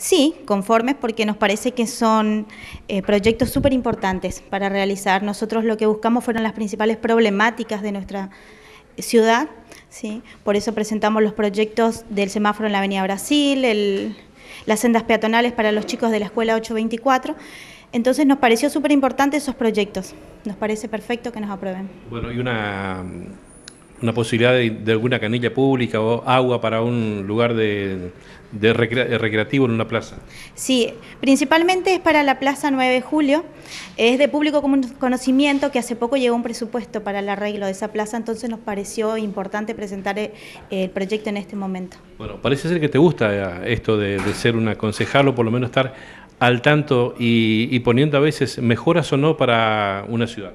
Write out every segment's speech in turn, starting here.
Sí, conformes porque nos parece que son eh, proyectos súper importantes para realizar. Nosotros lo que buscamos fueron las principales problemáticas de nuestra ciudad, ¿sí? por eso presentamos los proyectos del semáforo en la Avenida Brasil, las sendas peatonales para los chicos de la Escuela 824. Entonces nos pareció súper importante esos proyectos, nos parece perfecto que nos aprueben. Bueno, y una una posibilidad de, alguna canilla pública o agua para un lugar de, recreativo en una plaza. Sí, principalmente es para la Plaza 9 de Julio. Es de público conocimiento que hace poco llegó un presupuesto para el arreglo de esa plaza, entonces nos pareció importante presentar eh, el proyecto en este momento. Bueno, parece ser que te gusta eh, esto de, ser una concejal o por lo menos estar al tanto y poniendo a veces mejoras o no para una ciudad.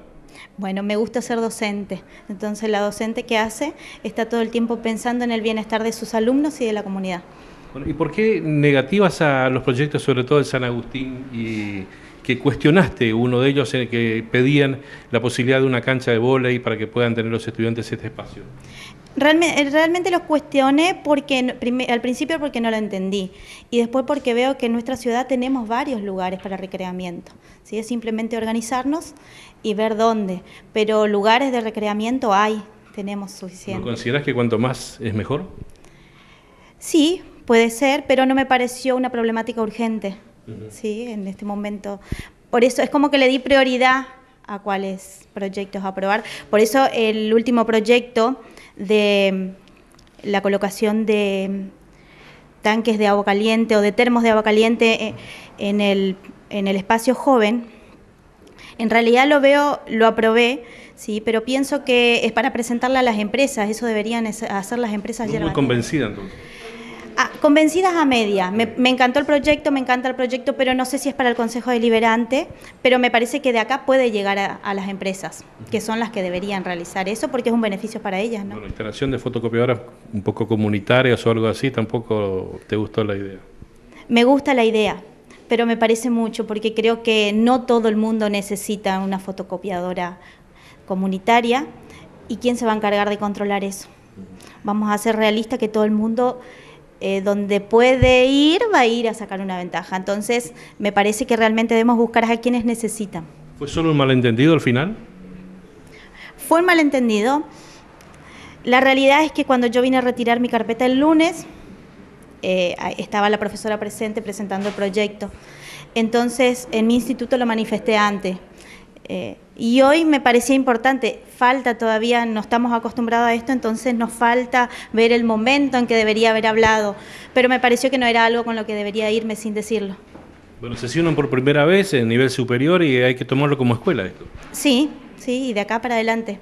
Bueno, me gusta ser docente. Entonces la docente que hace está todo el tiempo pensando en el bienestar de sus alumnos y de la comunidad. ¿Y por qué negativas a los proyectos, sobre todo de San Agustín y que cuestionaste uno de ellos en el que pedían la posibilidad de una cancha de y para que puedan tener los estudiantes este espacio. Eh, realmente, los cuestioné porque al principio porque no lo entendí y después porque veo que en nuestra ciudad tenemos varios lugares para recreamiento. ¿sí? Es simplemente organizarnos y ver dónde, pero lugares de recreamiento hay, tenemos suficiente. consideras que cuanto más es mejor? Sí, puede ser, pero no me pareció una problemática urgente. ¿sí? En este momento. Por eso es como que le di prioridad a cuáles proyectos aprobar. Por eso el último proyecto de mm, la colocación de mm, tanques de agua caliente o de termos de agua caliente eh, en el, en el espacio joven, en realidad lo veo, lo aprobé, sí, pero pienso que es para presentarla a las empresas, eso deberían hacer las empresas. Muy convencida entonces. Ah, convencidas a media. Me, encantó el proyecto, me encanta el proyecto, pero no sé si es para el Consejo Deliberante, pero me parece que de acá puede llegar a, las empresas, que son las que deberían realizar eso, porque es un beneficio para ellas. ¿no? Bueno, instalación de fotocopiadoras un poco comunitarias o algo así, tampoco te gustó la idea. Me gusta la idea, pero me parece mucho, porque creo que no todo el mundo necesita una fotocopiadora comunitaria, y quién se va a encargar de controlar eso. Vamos a ser realistas que todo el mundo eh, donde puede ir, va a ir a sacar una ventaja. Entonces, me parece que realmente debemos buscar a quienes necesitan. ¿Fue solo un malentendido al final? Fue un malentendido. La realidad es que cuando yo vine a retirar mi carpeta el lunes, eh, estaba la profesora presente presentando el proyecto. Entonces, en mi instituto lo manifesté antes. Eh, y hoy me parecía importante, falta todavía, no estamos acostumbrados a esto, entonces nos falta ver el momento en que debería haber hablado, pero me pareció que no era algo con lo que debería irme sin decirlo. Bueno, se sesionan por primera vez en nivel superior y hay que tomarlo como escuela esto. Sí, sí, y de acá para adelante.